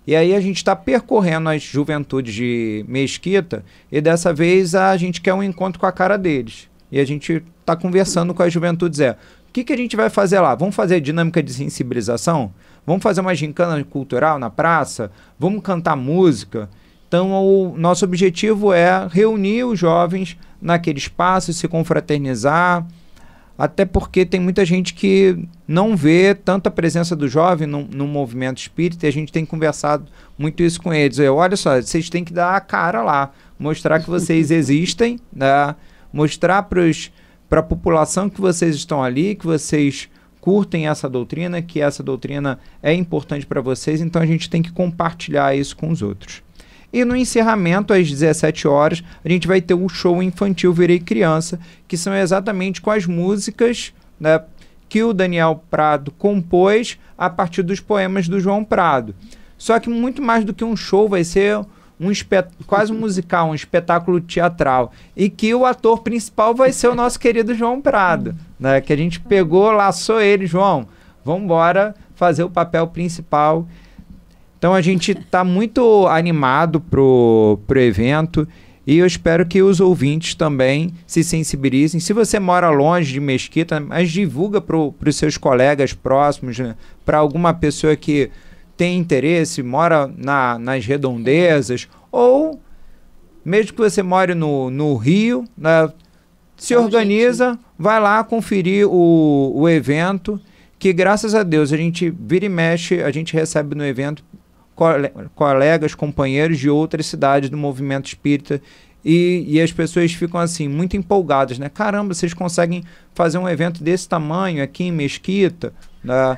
S5: E aí a gente está percorrendo as juventudes de Mesquita e dessa vez a gente quer um encontro com a cara deles. E a gente está conversando com as juventudes. É, o que, que a gente vai fazer lá? Vamos fazer dinâmica de sensibilização? Vamos fazer uma gincana cultural na praça? Vamos cantar música? Então, o nosso objetivo é reunir os jovens naquele espaço, se confraternizar, até porque tem muita gente que não vê tanta presença do jovem no, no movimento espírita e a gente tem conversado muito isso com eles. Eu, olha só, vocês têm que dar a cara lá, mostrar que vocês (laughs) existem, né? mostrar para a população que vocês estão ali, que vocês curtem essa doutrina, que essa doutrina é importante para vocês, então a gente tem que compartilhar isso com os outros. E no encerramento, às 17 horas, a gente vai ter o um show infantil Virei Criança, que são exatamente com as músicas né, que o Daniel Prado compôs a partir dos poemas do João Prado. Só que muito mais do que um show, vai ser um quase um musical, um espetáculo teatral. E que o ator principal vai ser o nosso querido João Prado, né? Que a gente pegou, laçou ele, João, vamos embora fazer o papel principal. Então a gente está muito animado pro, pro evento e eu espero que os ouvintes também se sensibilizem. Se você mora longe de Mesquita, mas divulga para os seus colegas próximos, né? para alguma pessoa que tem interesse, mora na, nas redondezas, ou mesmo que você more no, no Rio, né? se organiza, vai lá conferir o, o evento que graças a Deus a gente vira e mexe, a gente recebe no evento colegas, companheiros de outras cidades do movimento espírita. E, e as pessoas ficam assim, muito empolgadas, né? Caramba, vocês conseguem fazer um evento desse tamanho aqui em Mesquita, né?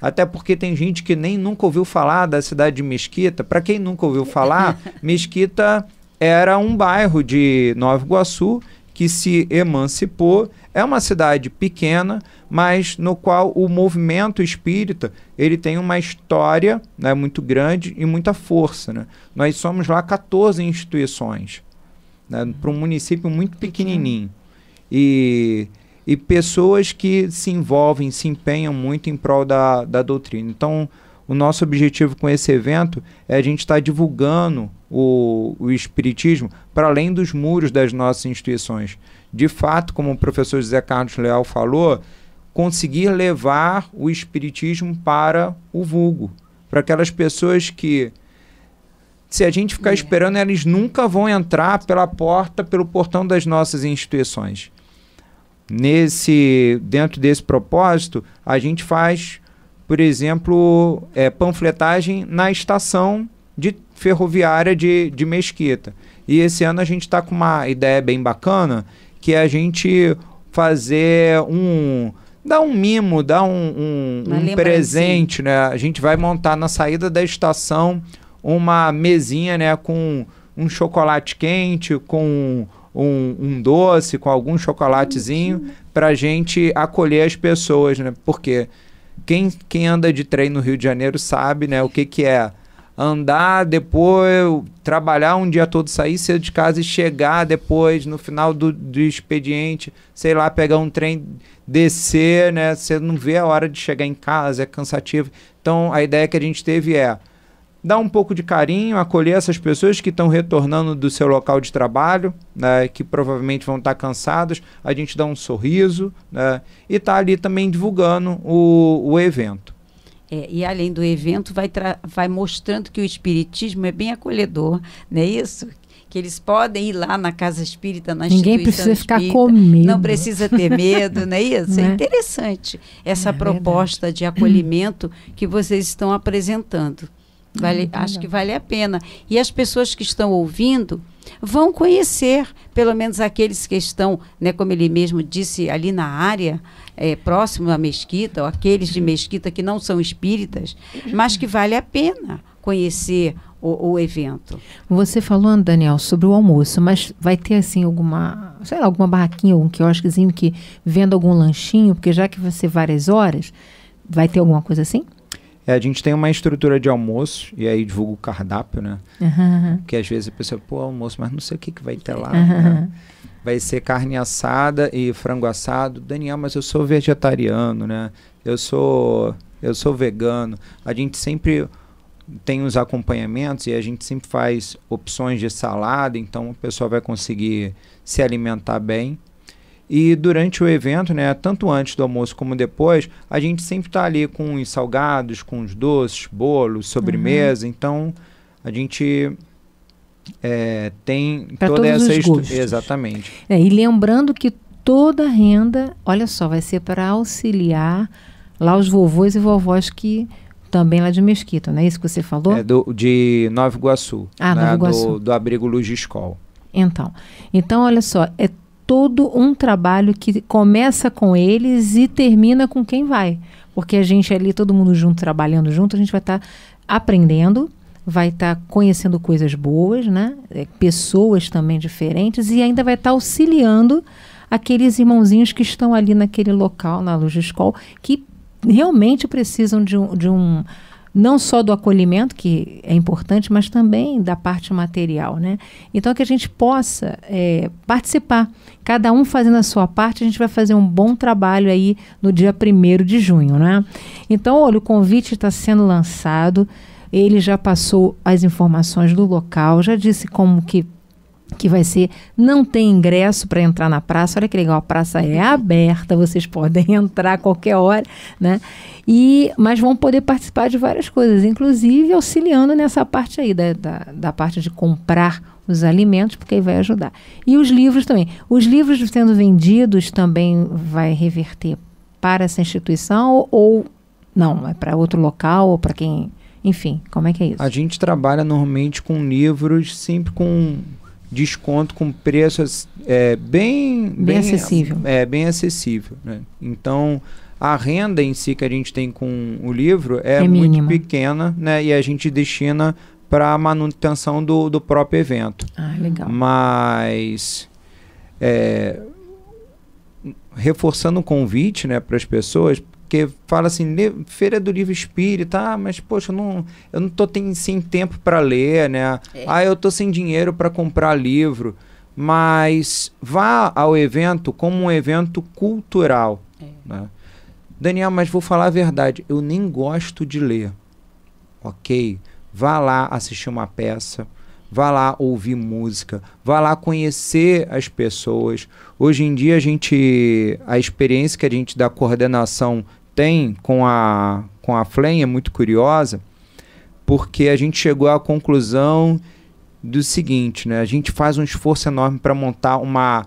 S5: Até porque tem gente que nem nunca ouviu falar da cidade de Mesquita. Para quem nunca ouviu falar, (laughs) Mesquita era um bairro de Nova Iguaçu que se emancipou. É uma cidade pequena, mas no qual o movimento espírita ele tem uma história né, muito grande e muita força. Né? Nós somos lá 14 instituições, né, para um município muito pequenininho. E, e pessoas que se envolvem, se empenham muito em prol da, da doutrina. Então, o nosso objetivo com esse evento é a gente estar tá divulgando o, o Espiritismo para além dos muros das nossas instituições. De fato, como o professor José Carlos Leal falou, conseguir levar o espiritismo para o vulgo, para aquelas pessoas que se a gente ficar é. esperando, eles nunca vão entrar pela porta, pelo portão das nossas instituições. Nesse, dentro desse propósito, a gente faz, por exemplo, é, panfletagem na estação de ferroviária de, de Mesquita. E esse ano a gente está com uma ideia bem bacana, que é a gente fazer um dá um mimo, dá um, um, um presente, né? A gente vai montar na saída da estação uma mesinha, né, com um chocolate quente, com um, um doce, com algum chocolatezinho, para gente acolher as pessoas, né? Porque quem, quem anda de trem no Rio de Janeiro sabe, né, o que que é andar depois, trabalhar um dia todo, sair cedo de casa e chegar depois, no final do, do expediente, sei lá, pegar um trem, descer, né? Você não vê a hora de chegar em casa, é cansativo. Então a ideia que a gente teve é dar um pouco de carinho, acolher essas pessoas que estão retornando do seu local de trabalho, né, que provavelmente vão estar tá cansadas, a gente dá um sorriso né, e está ali também divulgando o, o evento.
S3: É, e além do evento, vai, vai mostrando que o espiritismo é bem acolhedor, não é isso? que eles podem ir lá na casa espírita, na Ninguém precisa espírita, ficar com medo. Não precisa ter medo, não é isso? Não é? é? interessante essa é, proposta de acolhimento que vocês estão apresentando. Vale, hum, acho que vale a pena. E as pessoas que estão ouvindo vão conhecer, pelo menos aqueles que estão, né, como ele mesmo disse, ali na área, é, próximo à mesquita, ou aqueles de mesquita que não são espíritas, mas que vale a pena conhecer o, o, evento.
S2: Você falou, Daniel, sobre o almoço, mas vai ter assim alguma, sei lá, alguma barraquinha, algum quiosquezinho que venda algum lanchinho, porque já que vai ser várias horas, vai ter alguma coisa assim?
S5: É, a gente tem uma estrutura de almoço, e aí divulga o cardápio, né? Uhum. Porque às vezes a pessoa, pô, almoço, mas não sei o que, que vai ter lá. Uhum. Né? Vai ser carne assada e frango assado. Daniel, mas eu sou vegetariano, né? Eu sou, eu sou vegano. A gente sempre tem os acompanhamentos e a gente sempre faz opções de salada, então a pessoa vai conseguir se alimentar bem. E durante o evento, né, tanto antes do almoço como depois, a gente sempre está ali com os salgados, com os doces, bolos, sobremesa. Uhum. Então, a gente é, tem pra toda essa estrutura. Exatamente.
S2: É, e lembrando que toda a renda, olha só, vai ser para auxiliar lá os vovôs e vovós que também lá de Mesquita, não é isso que você falou? É
S5: do, de Nova Iguaçu. Ah, né? Nova Iguaçu. Do, do abrigo Luz de Escol.
S2: Então, então, olha só, é todo um trabalho que começa com eles e termina com quem vai. Porque a gente ali, todo mundo junto, trabalhando junto, a gente vai estar tá aprendendo, vai estar tá conhecendo coisas boas, né? É, pessoas também diferentes e ainda vai estar tá auxiliando aqueles irmãozinhos que estão ali naquele local, na luz de escola, que realmente precisam de um, de um não só do acolhimento, que é importante, mas também da parte material. Né? Então, que a gente possa é, participar, cada um fazendo a sua parte, a gente vai fazer um bom trabalho aí no dia 1 de junho. Né? Então, olha, o convite está sendo lançado, ele já passou as informações do local, já disse como que que vai ser não tem ingresso para entrar na praça. Olha que legal, a praça é aberta, vocês (laughs) podem entrar a qualquer hora, né? E mas vão poder participar de várias coisas, inclusive auxiliando nessa parte aí da, da, da parte de comprar os alimentos, porque aí vai ajudar. E os livros também. Os livros sendo vendidos também vai reverter para essa instituição ou não, é para outro local ou para quem, enfim, como é que é isso? A
S5: gente trabalha normalmente com livros sempre com desconto com preços é, bem, bem, bem acessível. É, bem acessível. Né? Então, a renda em si que a gente tem com o livro é, é muito mínima. pequena né? e a gente destina para a manutenção do, do próprio evento. Ah, legal. Mas, é, reforçando o convite né, para as pessoas, porque fala assim, feira é do livro espírita, ah, mas poxa, eu não, eu não tô tem, sem tempo para ler, né? É. Ah, eu tô sem dinheiro para comprar livro. Mas vá ao evento como um evento cultural. É. Né? Daniel, mas vou falar a verdade, eu nem gosto de ler. Ok? Vá lá assistir uma peça, vá lá ouvir música, vá lá conhecer as pessoas. Hoje em dia a gente a experiência que a gente dá coordenação tem com a, com a Flen é muito curiosa, porque a gente chegou à conclusão do seguinte, né? A gente faz um esforço enorme para montar uma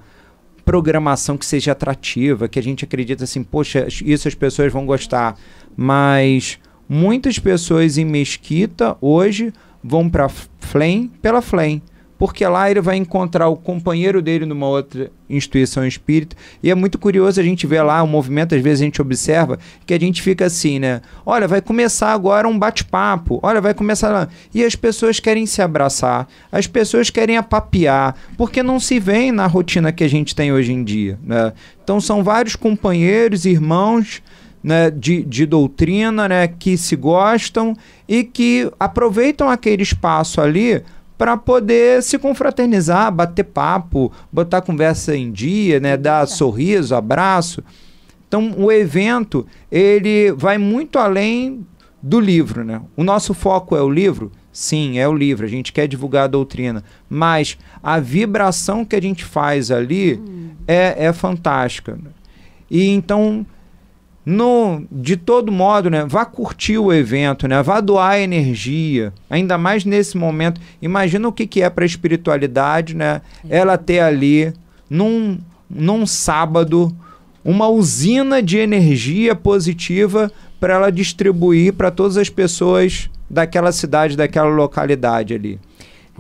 S5: programação que seja atrativa, que a gente acredita assim, poxa, isso as pessoas vão gostar, mas muitas pessoas em Mesquita hoje vão para Flem pela Flem porque lá ele vai encontrar o companheiro dele numa outra instituição espírita. E é muito curioso a gente ver lá o um movimento, às vezes a gente observa que a gente fica assim, né? Olha, vai começar agora um bate-papo. Olha, vai começar lá. E as pessoas querem se abraçar, as pessoas querem apapiar, porque não se vêem na rotina que a gente tem hoje em dia, né? Então são vários companheiros, irmãos, né, de, de doutrina, né, que se gostam e que aproveitam aquele espaço ali para poder se confraternizar, bater papo, botar conversa em dia, né, dar sorriso, abraço. Então, o evento, ele vai muito além do livro, né? O nosso foco é o livro? Sim, é o livro. A gente quer divulgar a doutrina. Mas a vibração que a gente faz ali hum. é, é fantástica. Né? E então no, de todo modo, né, vá curtir o evento, né, vá doar energia, ainda mais nesse momento. Imagina o que, que é para a espiritualidade, né? É. Ela ter ali, num, num sábado, uma usina de energia positiva para ela distribuir para todas as pessoas daquela cidade, daquela localidade ali.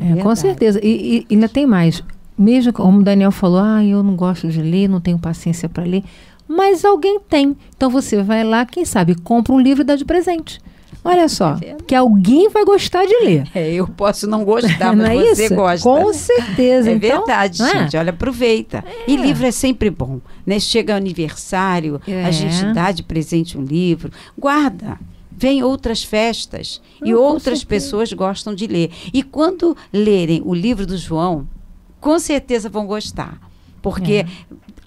S2: É, com certeza. E, e ainda tem mais. Mesmo como o Daniel falou, ah, eu não gosto de ler, não tenho paciência para ler mas alguém tem. Então você vai lá, quem sabe, compra um livro e dá de presente. Olha só, é que alguém vai gostar de ler. É, eu
S3: posso não gostar, (laughs) mas não é você isso? gosta. Com certeza. É então, verdade, é? gente. Olha, aproveita. É. E livro é sempre bom. Né? Chega aniversário, a é. gente dá de presente um livro. Guarda. Vem outras festas não, e ah, outras pessoas gostam de ler. E quando lerem o livro do João, com certeza vão gostar. Porque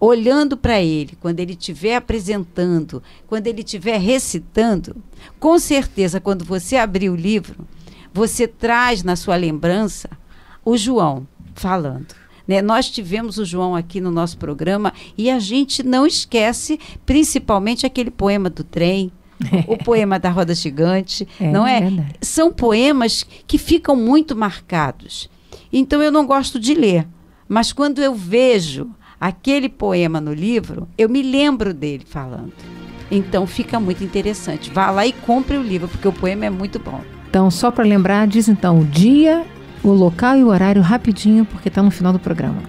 S3: olhando para ele, quando ele estiver apresentando, quando ele estiver recitando, com certeza, quando você abrir o livro, você traz na sua lembrança o João falando. Né? Nós tivemos o João aqui no nosso programa e a gente não esquece, principalmente, aquele poema do trem. (laughs) o poema da roda gigante, é, não é? é São poemas que ficam muito marcados. Então eu não gosto de ler, mas quando eu vejo aquele poema no livro, eu me lembro dele falando. Então fica muito interessante. Vá lá e compre o livro, porque o poema é muito bom.
S2: Então, só para lembrar, diz então o dia, o local e o horário
S3: rapidinho, porque está no final do programa.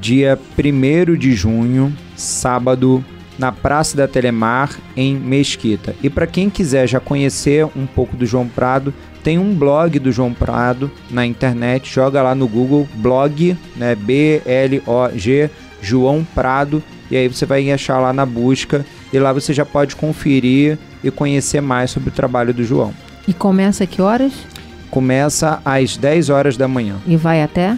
S5: Dia 1 de junho, sábado, na Praça da Telemar, em Mesquita. E para quem quiser já conhecer um pouco do João Prado, tem um blog do João Prado na internet, joga lá no Google, blog, né, B-L-O-G, João Prado, e aí você vai achar lá na busca e lá você já pode conferir e conhecer mais sobre o trabalho do João.
S2: E começa a que horas?
S5: Começa às 10 horas da manhã.
S2: E vai até?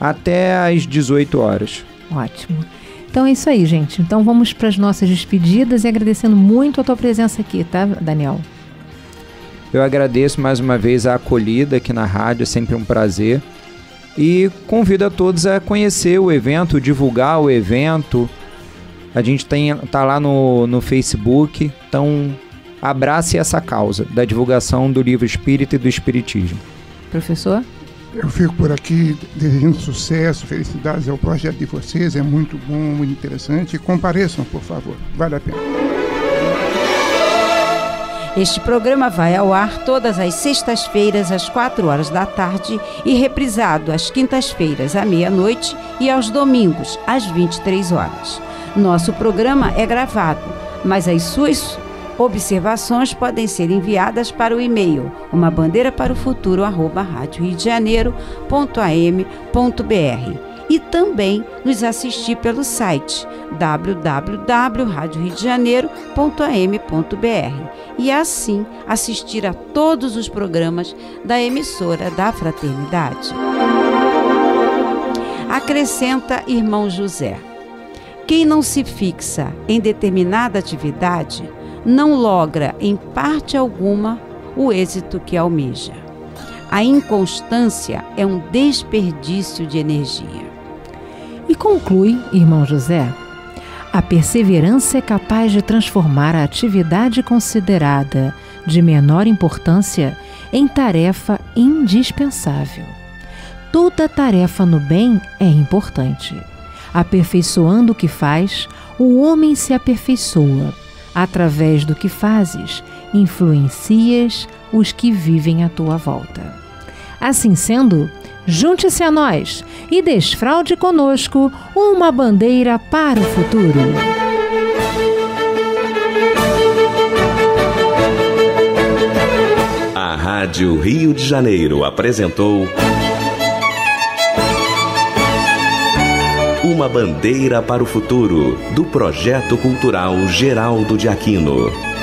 S5: Até às 18 horas. Ótimo.
S2: Então é isso aí, gente. Então vamos para as nossas despedidas e agradecendo muito a tua presença aqui, tá, Daniel?
S5: Eu agradeço mais uma vez a acolhida aqui na rádio, é sempre um prazer e convido a todos a conhecer o evento, divulgar o evento. A gente tem, tá lá no, no Facebook, então abrace essa causa da divulgação do livro Espírita e do Espiritismo.
S4: Professor? Eu fico por aqui desejando sucesso, felicidades ao projeto de vocês, é muito bom, muito interessante. Compareçam, por favor, vale a pena.
S3: Este programa vai ao ar todas as sextas-feiras às 4 horas da tarde e reprisado às quintas-feiras à meia-noite e aos domingos às 23 horas. Nosso programa é gravado, mas as suas observações podem ser enviadas para o e-mail uma bandeira para o futuro arroba rádio rio de janeiro, ponto am, ponto br e também nos assistir pelo site www.radioredejaneiro.am.br e assim assistir a todos os programas da emissora da Fraternidade. Acrescenta irmão José: Quem não se fixa em determinada atividade não logra em parte alguma o êxito que almeja. A inconstância é um desperdício de energia.
S2: E conclui, irmão José, a perseverança é capaz de transformar a atividade considerada de menor importância em tarefa indispensável. Toda tarefa no bem é importante. Aperfeiçoando o que faz, o homem se aperfeiçoa. Através do que fazes, influencias os que vivem à tua volta. Assim sendo, Junte-se a nós e desfraude conosco uma bandeira para o
S4: futuro.
S1: A Rádio Rio de Janeiro apresentou Uma Bandeira para o Futuro, do projeto cultural Geraldo de Aquino.